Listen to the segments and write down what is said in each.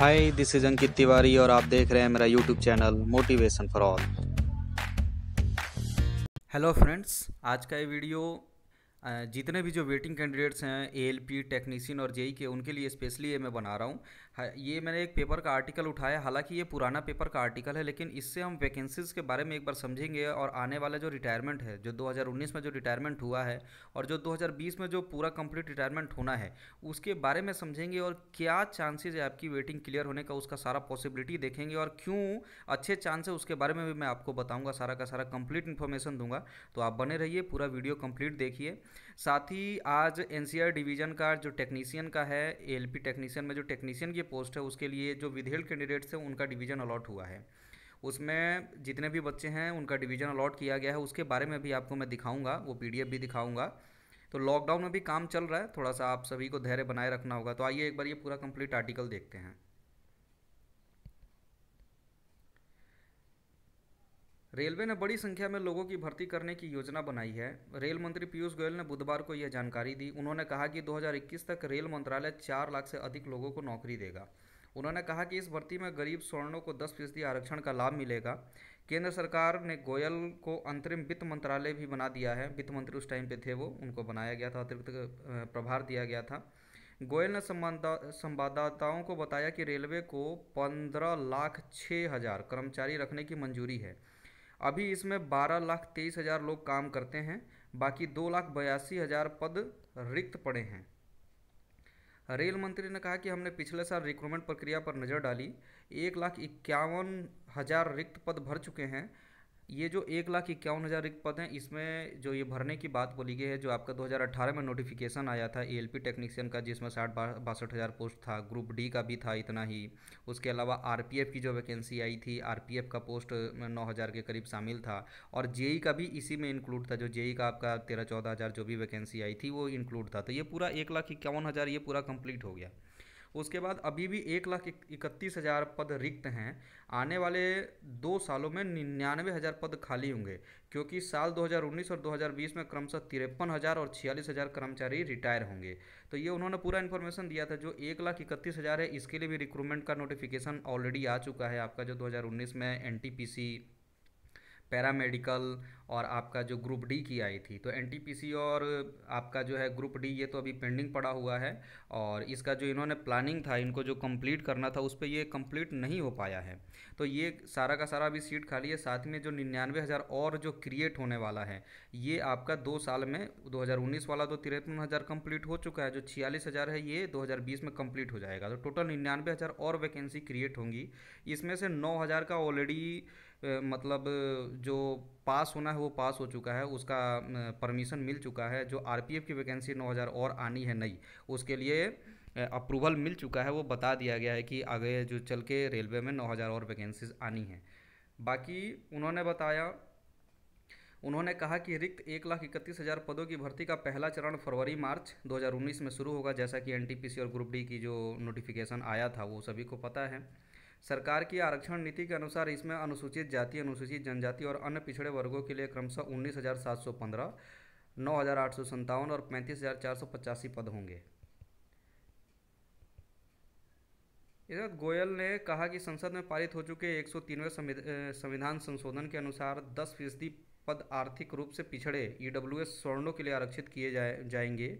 hi this is Ankit Tiwari और आप देख रहे हैं मेरा YouTube channel motivation for all hello friends आज का ये वीडियो जितने भी जो वेटिंग कैंडिडेट्स हैं ए एल पी टेक्नीसियन और जेई के e उनके लिए स्पेशली ये मैं बना रहा हूँ ये मैंने एक पेपर का आर्टिकल उठाया हालांकि ये पुराना पेपर का आर्टिकल है लेकिन इससे हम वैकेंसीज़ के बारे में एक बार समझेंगे और आने वाला जो रिटायरमेंट है जो 2019 में जो रिटायरमेंट हुआ है और जो 2020 में जो पूरा कंप्लीट रिटायरमेंट होना है उसके बारे में समझेंगे और क्या चांसेज है आपकी वेटिंग क्लियर होने का उसका सारा पॉसिबिलिटी देखेंगे और क्यों अच्छे चांस है उसके बारे में भी मैं आपको बताऊँगा सारा का सारा कंप्लीट इन्फॉर्मेशन दूंगा तो आप बने रहिए पूरा वीडियो कंप्लीट देखिए साथ ही आज एन डिवीज़न का जो टेक्नीशियन का है ए टेक्नीशियन में जो टेक्नीशियन की पोस्ट है उसके लिए जो विधेयक कैंडिडेट्स हैं उनका डिवीज़न अलॉट हुआ है उसमें जितने भी बच्चे हैं उनका डिवीज़न अलॉट किया गया है उसके बारे में भी आपको मैं दिखाऊंगा वो पी भी दिखाऊंगा तो लॉकडाउन में भी काम चल रहा है थोड़ा सा आप सभी को धैर्य बनाए रखना होगा तो आइए एक बार ये पूरा कंप्लीट आर्टिकल देखते हैं रेलवे ने बड़ी संख्या में लोगों की भर्ती करने की योजना बनाई है रेल मंत्री पीयूष गोयल ने बुधवार को यह जानकारी दी उन्होंने कहा कि 2021 तक रेल मंत्रालय चार लाख से अधिक लोगों को नौकरी देगा उन्होंने कहा कि इस भर्ती में गरीब स्वर्णों को 10 फीसदी आरक्षण का लाभ मिलेगा केंद्र सरकार ने गोयल को अंतरिम वित्त मंत्रालय भी बना दिया है वित्त मंत्री उस टाइम पे थे वो उनको बनाया गया था अतिरिक्त प्रभार दिया गया था गोयल ने संवाददाताओं को बताया कि रेलवे को पंद्रह लाख छः हज़ार कर्मचारी रखने की मंजूरी है अभी इसमें बारह लाख तेईस हज़ार लोग काम करते हैं बाकी दो लाख बयासी हज़ार पद रिक्त पड़े हैं रेल मंत्री ने कहा कि हमने पिछले साल रिक्रूटमेंट प्रक्रिया पर नज़र डाली एक लाख इक्यावन हज़ार रिक्त पद भर चुके हैं ये जो एक लाख इक्यावन हज़ार रिक्त पद हैं इसमें जो ये भरने की बात बोली गई है जो आपका 2018 में नोटिफिकेशन आया था एल पी टेक्नीशियन का जिसमें साठ बासठ हज़ार पोस्ट था ग्रुप डी का भी था इतना ही उसके अलावा आरपीएफ की जो वैकेंसी आई थी आरपीएफ का पोस्ट नौ हज़ार के करीब शामिल था और जे e e का भी इसी में इंक्लूड था जो जेई e का आपका तेरह चौदह हज़ार जो भी वैकेंसी आई थी वो इंक्लूड था तो ये पूरा एक लाख इक्यावन हज़ार ये पूरा कंप्लीट हो गया उसके बाद अभी भी एक लाख इकतीस हज़ार पद रिक्त हैं आने वाले दो सालों में निन्यानवे हज़ार पद खाली होंगे क्योंकि साल 2019 और 2020 में क्रमशः तिरपन हज़ार और छियालीस हज़ार कर्मचारी रिटायर होंगे तो ये उन्होंने पूरा इन्फॉर्मेशन दिया था जो एक लाख इकतीस हज़ार है इसके लिए भी रिक्रूटमेंट का नोटिफिकेशन ऑलरेडी आ चुका है आपका जो दो में एन पैरामेडिकल और आपका जो ग्रुप डी की आई थी तो एनटीपीसी और आपका जो है ग्रुप डी ये तो अभी पेंडिंग पड़ा हुआ है और इसका जो इन्होंने प्लानिंग था इनको जो कंप्लीट करना था उस पर ये कंप्लीट नहीं हो पाया है तो ये सारा का सारा अभी सीट खाली है साथ में जो निन्यानवे हज़ार और जो क्रिएट होने वाला है ये आपका दो साल में दो वाला तो तिरपन हज़ार कम्प्लीट हो चुका है जो छियालीस हज़ार है ये दो में कम्प्लीट हो जाएगा तो टोटल निन्यानवे हज़ार और वैकेंसी क्रिएट होंगी इसमें से नौ हज़ार का ऑलरेडी मतलब जो पास होना है वो पास हो चुका है उसका परमिशन मिल चुका है जो आरपीएफ की वैकेंसी 9000 और आनी है नई उसके लिए अप्रूवल मिल चुका है वो बता दिया गया है कि आगे जो चल के रेलवे में 9000 और वैकेंसीज आनी हैं बाकी उन्होंने बताया उन्होंने कहा कि रिक्त एक लाख इकतीस हज़ार पदों की भर्ती का पहला चरण फरवरी मार्च 2019 में शुरू होगा जैसा कि एनटीपीसी और ग्रुप डी की जो नोटिफिकेशन आया था वो सभी को पता है सरकार की आरक्षण नीति के अनुसार इसमें अनुसूचित जाति अनुसूचित जनजाति और अन्य पिछड़े वर्गों के लिए क्रमशः उन्नीस हज़ार सात सौ पंद्रह नौ हज़ार आठ सौ संतावन और पैंतीस हज़ार चार सौ पचासी पद होंगे इधर गोयल ने कहा कि संसद में पारित हो चुके एक सौ संविधान संशोधन के अनुसार 10 फीसदी पद आर्थिक रूप से पिछड़े ई स्वर्णों के लिए आरक्षित किए जाए जाएंगे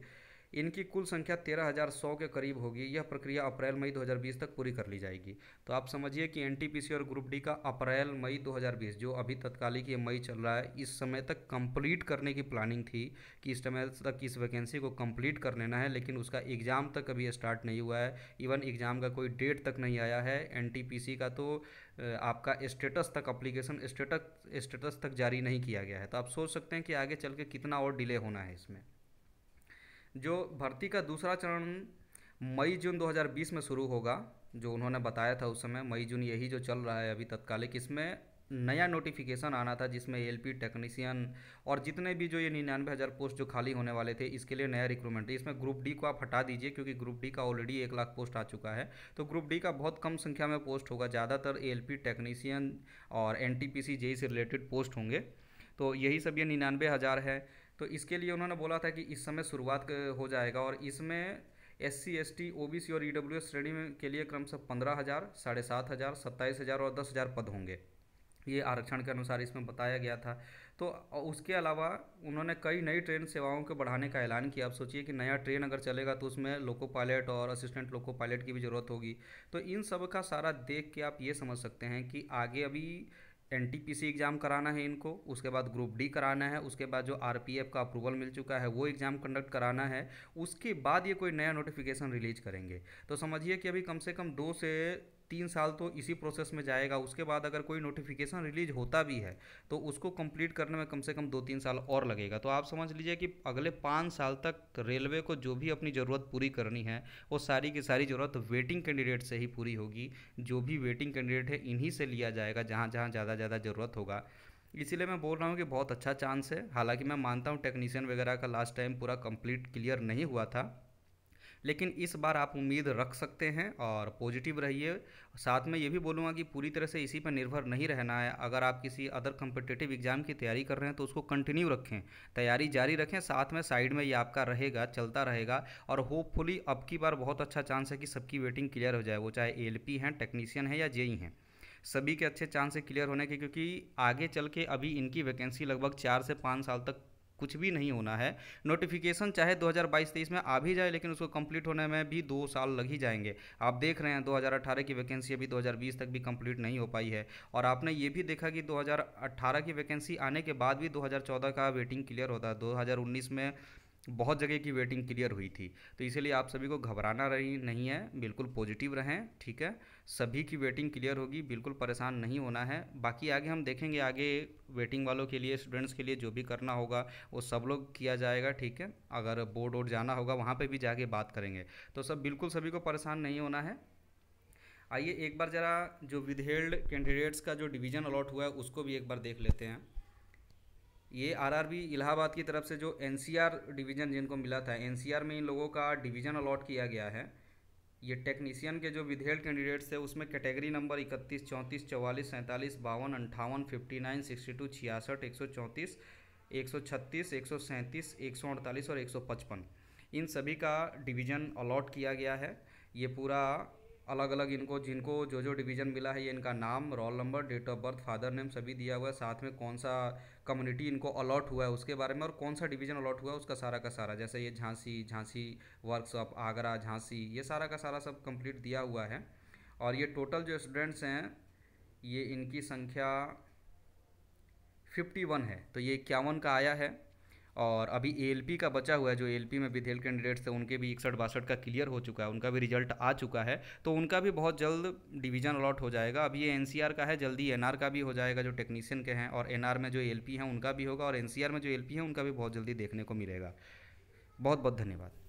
इनकी कुल संख्या तेरह हज़ार सौ के करीब होगी यह प्रक्रिया अप्रैल मई 2020 तक पूरी कर ली जाएगी तो आप समझिए कि एनटीपीसी और ग्रुप डी का अप्रैल मई 2020 जो अभी तत्कालिक ये मई चल रहा है इस समय तक कंप्लीट करने की प्लानिंग थी कि इस समय तक इस वैकेंसी को कंप्लीट कर लेना है लेकिन उसका एग्ज़ाम तक अभी स्टार्ट नहीं हुआ है इवन एग्ज़ाम का कोई डेट तक नहीं आया है एन का तो आपका स्टेटस तक अप्लीकेशन स्टेटस स्टेटस तक जारी नहीं किया गया है तो आप सोच सकते हैं कि आगे चल के कितना और डिले होना है इसमें जो भर्ती का दूसरा चरण मई जून 2020 में शुरू होगा जो उन्होंने बताया था उस समय मई जून यही जो चल रहा है अभी तत्कालिक इसमें नया नोटिफिकेशन आना था जिसमें पी टेक्नीशियन और जितने भी जो ये निन्यानवे हज़ार पोस्ट जो खाली होने वाले थे इसके लिए नया रिक्रूटमेंट इसमें ग्रुप डी को आप हटा दीजिए क्योंकि ग्रुप डी का ऑलरेडी एक लाख पोस्ट आ चुका है तो ग्रुप डी का बहुत कम संख्या में पोस्ट होगा ज़्यादातर पी टेक्नीशियन और सी जेई से रिलेटेड पोस्ट होंगे तो यही सब ये निन्यानवे हज़ार है तो इसके लिए उन्होंने बोला था कि इस समय शुरुआत हो जाएगा और इसमें S C S T O B C और ई डब्ल्यू एस श्रेणी में के लिए क्रमशः पंद्रह हज़ार साढ़े सात हज़ार सत्ताईस हज़ार और दस हज़ार पद होंगे ये आरक्षण के अनुसार इसमें बताया गया था तो उसके अलावा उन्होंने कई नई ट्रेन सेवाओं के बढ़ाने का ऐलान किया आप सोचिए कि नया ट्रेन अगर चलेगा तो उसमें लोको पायलट और असिस्टेंट लोको पायलट की भी ज़रूरत होगी तो इन सब का सारा देख के आप ये समझ सकते हैं कि आगे अभी एनटीपीसी एग्ज़ाम कराना है इनको उसके बाद ग्रुप डी कराना है उसके बाद जो आरपीएफ का अप्रूवल मिल चुका है वो एग्ज़ाम कंडक्ट कराना है उसके बाद ये कोई नया नोटिफिकेशन रिलीज करेंगे तो समझिए कि अभी कम से कम दो से तीन साल तो इसी प्रोसेस में जाएगा उसके बाद अगर कोई नोटिफिकेशन रिलीज होता भी है तो उसको कंप्लीट करने में कम से कम दो तीन साल और लगेगा तो आप समझ लीजिए कि अगले पाँच साल तक रेलवे को जो भी अपनी ज़रूरत पूरी करनी है वो सारी की सारी ज़रूरत वेटिंग कैंडिडेट से ही पूरी होगी जो भी वेटिंग कैंडिडेट है इन्हीं से लिया जाएगा जहाँ जहाँ ज़्यादा ज़्यादा ज़रूरत होगा इसीलिए मैं बोल रहा हूँ कि बहुत अच्छा चांस है हालांकि मैं मानता हूँ टेक्नीशियन वगैरह का लास्ट टाइम पूरा कंप्लीट क्लियर नहीं हुआ था लेकिन इस बार आप उम्मीद रख सकते हैं और पॉजिटिव रहिए साथ में ये भी बोलूँगा कि पूरी तरह से इसी पर निर्भर नहीं रहना है अगर आप किसी अदर कम्पिटेटिव एग्ज़ाम की तैयारी कर रहे हैं तो उसको कंटिन्यू रखें तैयारी जारी रखें साथ में साइड में ये आपका रहेगा चलता रहेगा और होपफुली अब की बार बहुत अच्छा चांस है कि सबकी वेटिंग क्लियर हो जाए वो चाहे एल हैं टेक्नीशियन है या जेई e e हैं सभी के अच्छे चांस है क्लियर होने के क्योंकि आगे चल के अभी इनकी वैकेंसी लगभग चार से पाँच साल तक कुछ भी नहीं होना है नोटिफिकेशन चाहे 2022-23 में आ भी जाए लेकिन उसको कंप्लीट होने में भी दो साल लग ही जाएंगे आप देख रहे हैं 2018 की वैकेंसी अभी 2020 तक भी कंप्लीट नहीं हो पाई है और आपने ये भी देखा कि 2018 की वैकेंसी आने के बाद भी 2014 का वेटिंग क्लियर होता है दो में बहुत जगह की वेटिंग क्लियर हुई थी तो इसीलिए आप सभी को घबराना रही नहीं है बिल्कुल पॉजिटिव रहें ठीक है सभी की वेटिंग क्लियर होगी बिल्कुल परेशान नहीं होना है बाकी आगे हम देखेंगे आगे वेटिंग वालों के लिए स्टूडेंट्स के लिए जो भी करना होगा वो सब लोग किया जाएगा ठीक है अगर बोर्ड वोर्ड जाना होगा वहाँ पर भी जाके बात करेंगे तो सब बिल्कुल सभी को परेशान नहीं होना है आइए एक बार ज़रा जो विधेल्ड कैंडिडेट्स का जो डिवीज़न अलॉट हुआ है उसको भी एक बार देख लेते हैं ये आरआरबी इलाहाबाद की तरफ से जो एनसीआर डिवीज़न जिनको मिला था एनसीआर में इन लोगों का डिवीज़न अलॉट किया गया है ये टेक्नीशियन के जो विधेयक कैंडिडेट्स है उसमें कैटेगरी नंबर इकतीस चौंतीस चौवालीस सैंतालीस बावन अंठावन फिफ्टी नाइन सिक्सटी टू छियासठ एक सौ चौंतीस एक सौ छत्तीस एक सौ सैंतीस एक सौ अड़तालीस और एक सौ पचपन इन सभी का डिवीज़न अलॉट किया गया है ये पूरा अलग अलग इनको जिनको जो जो डिवीज़न मिला है ये इनका नाम roll number date of birth father name सभी दिया हुआ है साथ में कौन सा कम्युनिटी इनको अलॉट हुआ है उसके बारे में और कौन सा डिवीज़न अलॉट हुआ है उसका सारा का सारा जैसे ये झांसी झांसी वर्कशॉप आगरा झांसी ये सारा का सारा सब कम्प्लीट दिया हुआ है और ये टोटल जो स्टूडेंट्स हैं ये इनकी संख्या फिफ्टी वन है तो ये इक्यावन का आया है और अभी ए का बचा हुआ है जो ए में विधेल कैंडिडेट्स थे उनके भी इकसठ बासठ का क्लियर हो चुका है उनका भी रिजल्ट आ चुका है तो उनका भी बहुत जल्द डिवीजन अलॉट हो जाएगा अभी ये एन का है जल्दी एन का भी हो जाएगा जो टेक्नीशियन के हैं और एन में जो ए हैं उनका भी होगा और एन में जो ए हैं उनका भी बहुत जल्दी देखने को मिलेगा बहुत बहुत धन्यवाद